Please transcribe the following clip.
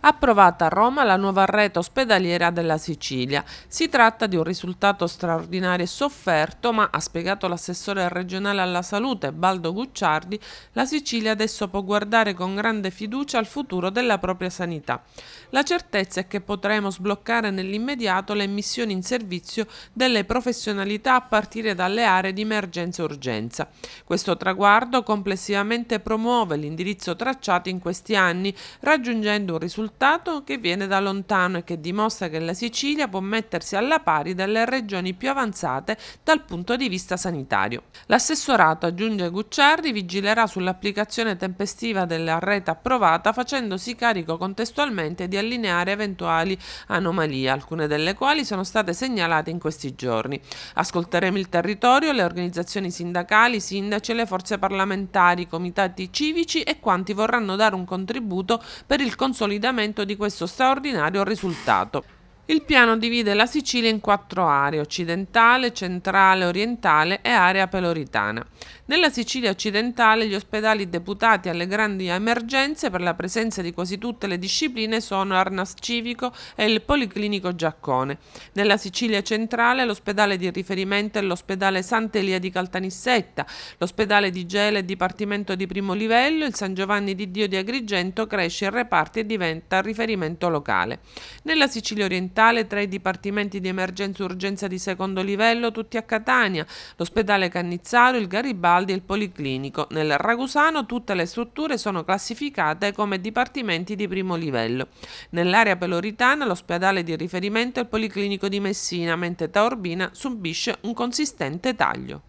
approvata a Roma la nuova rete ospedaliera della Sicilia. Si tratta di un risultato straordinario e sofferto, ma ha spiegato l'assessore regionale alla salute Baldo Gucciardi, la Sicilia adesso può guardare con grande fiducia al futuro della propria sanità. La certezza è che potremo sbloccare nell'immediato le missioni in servizio delle professionalità a partire dalle aree di emergenza e urgenza. Questo traguardo complessivamente promuove l'indirizzo tracciato in questi anni, raggiungendo un risultato risultato che viene da lontano e che dimostra che la Sicilia può mettersi alla pari delle regioni più avanzate dal punto di vista sanitario. L'assessorato, aggiunge Gucciardi, vigilerà sull'applicazione tempestiva della rete approvata facendosi carico contestualmente di allineare eventuali anomalie, alcune delle quali sono state segnalate in questi giorni. Ascolteremo il territorio, le organizzazioni sindacali, i sindaci, le forze parlamentari, i comitati civici e quanti vorranno dare un contributo per il consolidamento miglioramento di questo straordinario risultato. Il piano divide la Sicilia in quattro aree, occidentale, centrale, orientale e area peloritana. Nella Sicilia occidentale gli ospedali deputati alle grandi emergenze per la presenza di quasi tutte le discipline sono Arnas Civico e il Policlinico Giaccone. Nella Sicilia centrale l'ospedale di riferimento è l'ospedale Sant'Elia di Caltanissetta, l'ospedale di Gela e Dipartimento di primo livello, il San Giovanni di Dio di Agrigento cresce in reparti e diventa riferimento locale. Nella Sicilia orientale ospedale, tra i dipartimenti di emergenza e urgenza di secondo livello, tutti a Catania, l'ospedale Cannizzaro, il Garibaldi e il Policlinico. Nel Ragusano tutte le strutture sono classificate come dipartimenti di primo livello. Nell'area peloritana l'ospedale di riferimento è il Policlinico di Messina, mentre Taorbina subisce un consistente taglio.